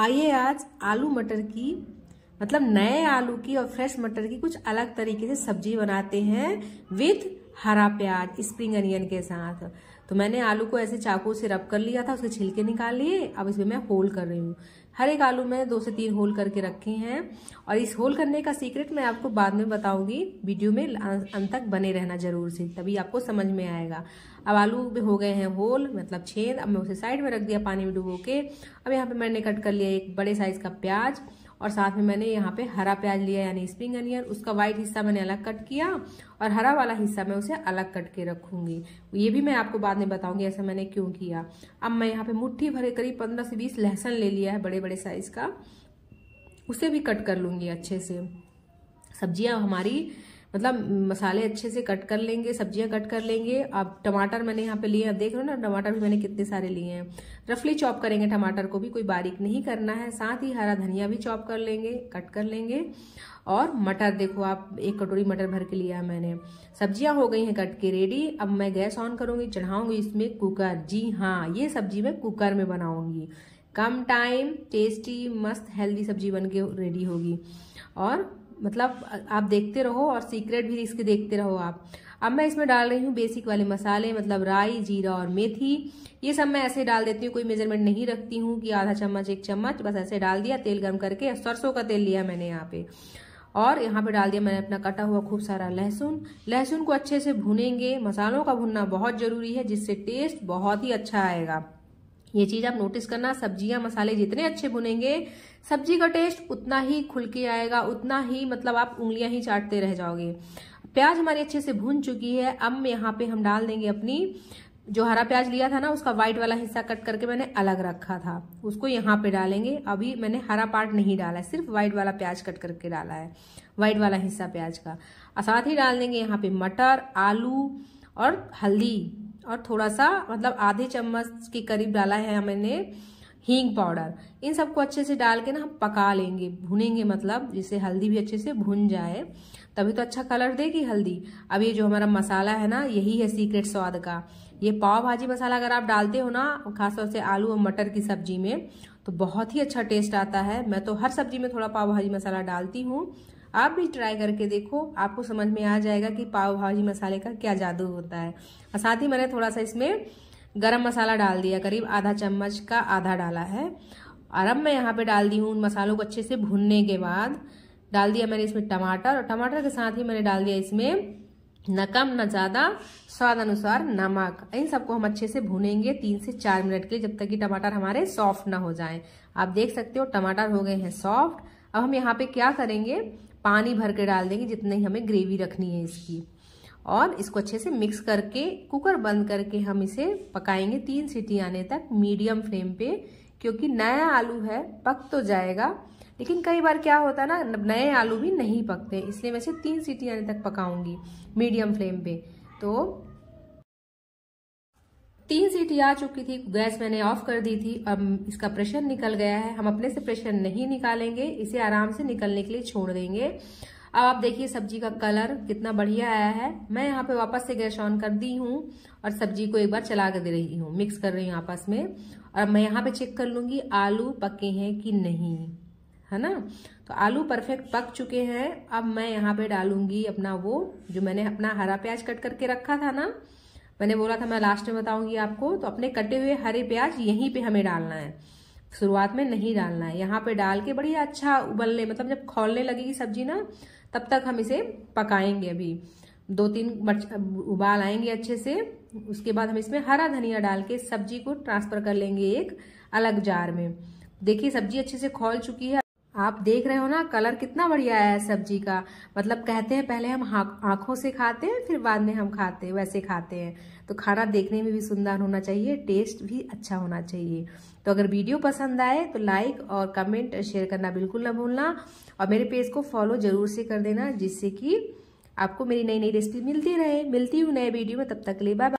आइए आज आलू मटर की मतलब नए आलू की और फ्रेश मटर की कुछ अलग तरीके से सब्जी बनाते हैं विथ हरा प्याज स्प्रिंग अनियन के साथ तो मैंने आलू को ऐसे चाकू से रब कर लिया था उसके छिलके निकाल लिए अब इसमें मैं होल कर रही हूँ हर एक आलू में दो से तीन होल करके रखे हैं और इस होल करने का सीक्रेट मैं आपको बाद में बताऊंगी वीडियो में अंत तक बने रहना जरूर से तभी आपको समझ में आएगा अब आलू भी हो गए हैं होल मतलब छेद अब मैं उसे साइड में रख दिया पानी में डुबो के अब यहाँ पे मैंने कट कर लिया एक बड़े साइज का प्याज और साथ में मैंने यहाँ पे हरा प्याज लिया यानी स्प्रिंग अनियन उसका वाइट हिस्सा मैंने अलग कट किया और हरा वाला हिस्सा मैं उसे अलग कट के रखूंगी ये भी मैं आपको बाद में बताऊंगी ऐसा मैंने क्यों किया अब मैं यहाँ पे मुट्ठी भरे करीब पंद्रह से बीस लहसन ले लिया है बड़े बड़े साइज का उसे भी कट कर लूंगी अच्छे से सब्जियां हमारी मतलब मसाले अच्छे से कट कर लेंगे सब्जियां कट कर लेंगे अब टमाटर मैंने यहाँ पे लिए अब देख रहे हो ना टमाटर भी मैंने कितने सारे लिए हैं रफली चॉप करेंगे टमाटर को भी कोई बारीक नहीं करना है साथ ही हरा धनिया भी चॉप कर लेंगे कट कर लेंगे और मटर देखो आप एक कटोरी मटर भर के लिया मैंने सब्जियां हो गई हैं कट के रेडी अब मैं गैस ऑन करूंगी चढ़ाऊंगी इसमें कुकर जी हाँ ये सब्जी मैं कुकर में बनाऊंगी कम टाइम टेस्टी मस्त हेल्दी सब्जी बन के रेडी होगी और मतलब आप देखते रहो और सीक्रेट भी इसके देखते रहो आप अब मैं इसमें डाल रही हूँ बेसिक वाले मसाले मतलब राई जीरा और मेथी ये सब मैं ऐसे डाल देती हूँ कोई मेजरमेंट नहीं रखती हूँ कि आधा चम्मच एक चम्मच बस ऐसे डाल दिया तेल गर्म करके सरसों का तेल लिया मैंने यहाँ पे और यहाँ पे डाल दिया मैंने अपना कटा हुआ खूब सारा लहसुन लहसुन को अच्छे से भुनेंगे मसालों का भुनना बहुत ज़रूरी है जिससे टेस्ट बहुत ही अच्छा आएगा ये चीज आप नोटिस करना सब्जियां मसाले जितने अच्छे भुनेंगे सब्जी का टेस्ट उतना ही खुल के आएगा उतना ही मतलब आप उंगलियां ही चाटते रह जाओगे प्याज हमारी अच्छे से भून चुकी है अब यहाँ पे हम डाल देंगे अपनी जो हरा प्याज लिया था ना उसका व्हाइट वाला हिस्सा कट करके मैंने अलग रखा था उसको यहाँ पे डालेंगे अभी मैंने हरा पार्ट नहीं डाला है सिर्फ व्हाइट वाला प्याज कट करके डाला है व्हाइट वाला हिस्सा प्याज का और साथ ही डाल देंगे यहाँ पे मटर आलू और हल्दी और थोड़ा सा मतलब आधे चम्मच के करीब डाला है हमने हींग पाउडर इन सबको अच्छे से डाल के ना हम पका लेंगे भुनेंगे मतलब जिससे हल्दी भी अच्छे से भुन जाए तभी तो अच्छा कलर देगी हल्दी अब ये जो हमारा मसाला है ना यही है सीक्रेट स्वाद का ये पाव भाजी मसाला अगर आप डालते हो ना खासतौर से आलू और मटर की सब्जी में तो बहुत ही अच्छा टेस्ट आता है मैं तो हर सब्जी में थोड़ा पाव भाजी मसाला डालती हूँ आप भी ट्राई करके देखो आपको समझ में आ जाएगा कि पाव भाजी मसाले का क्या जादू होता है और साथ ही मैंने थोड़ा सा इसमें गरम मसाला डाल दिया करीब आधा चम्मच का आधा डाला है और अब मैं यहाँ पे डाल दी हूँ उन मसालों को अच्छे से भुनने के बाद डाल दिया मैंने इसमें टमाटर और टमाटर के साथ ही मैंने डाल दिया इसमें न कम न ज़्यादा स्वाद अनुसार नमक इन सबको हम अच्छे से भूनेंगे तीन से चार मिनट के लिए जब तक कि टमाटर हमारे सॉफ्ट ना हो जाएं आप देख सकते हो टमाटर हो गए हैं सॉफ्ट अब हम यहाँ पे क्या करेंगे पानी भर के डाल देंगे जितनी हमें ग्रेवी रखनी है इसकी और इसको अच्छे से मिक्स करके कुकर बंद करके हम इसे पकाएंगे तीन सीटी आने तक मीडियम फ्लेम पे क्योंकि नया आलू है पक तो जाएगा लेकिन कई बार क्या होता है ना नए आलू भी नहीं पकते इसलिए मैं इसे तीन सीटी आने तक पकाऊंगी मीडियम फ्लेम पे तो तीन सीटी आ चुकी थी गैस मैंने ऑफ कर दी थी अब इसका प्रेशर निकल गया है हम अपने से प्रेशर नहीं निकालेंगे इसे आराम से निकलने के लिए छोड़ देंगे अब आप देखिए सब्जी का कलर कितना बढ़िया आया है मैं यहाँ पे वापस से गैस ऑन कर दी हूँ और सब्जी को एक बार चला कर दे रही हूँ मिक्स कर रही हूँ आपस में और मैं यहाँ पे चेक कर लूंगी आलू पके हैं कि नहीं है ना तो आलू परफेक्ट पक चुके हैं अब मैं यहाँ पे डालूंगी अपना वो जो मैंने अपना हरा प्याज कट करके रखा था ना मैंने बोला था मैं लास्ट में बताऊंगी आपको तो अपने कटे हुए हरे प्याज यहीं पे हमें डालना है शुरुआत में नहीं डालना है यहाँ पे डाल के बढ़िया अच्छा उबलने मतलब जब खोलने लगेगी सब्जी ना तब तक हम इसे पकाएंगे अभी दो तीन मर्च उबाल आएंगे अच्छे से उसके बाद हम इसमें हरा धनिया डाल के सब्जी को ट्रांसफर कर लेंगे एक अलग जार में देखिए सब्जी अच्छे से खोल चुकी है आप देख रहे हो ना कलर कितना बढ़िया है सब्जी का मतलब कहते हैं पहले हम आँखों से खाते हैं फिर बाद में हम खाते हैं वैसे खाते हैं तो खाना देखने में भी सुंदर होना चाहिए टेस्ट भी अच्छा होना चाहिए तो अगर वीडियो पसंद आए तो लाइक और कमेंट शेयर करना बिल्कुल ना भूलना और मेरे पेज को फॉलो जरूर से कर देना जिससे कि आपको मेरी नई नई रेसिपी मिलती रहे मिलती हूँ नए वीडियो में तब तक ले बाय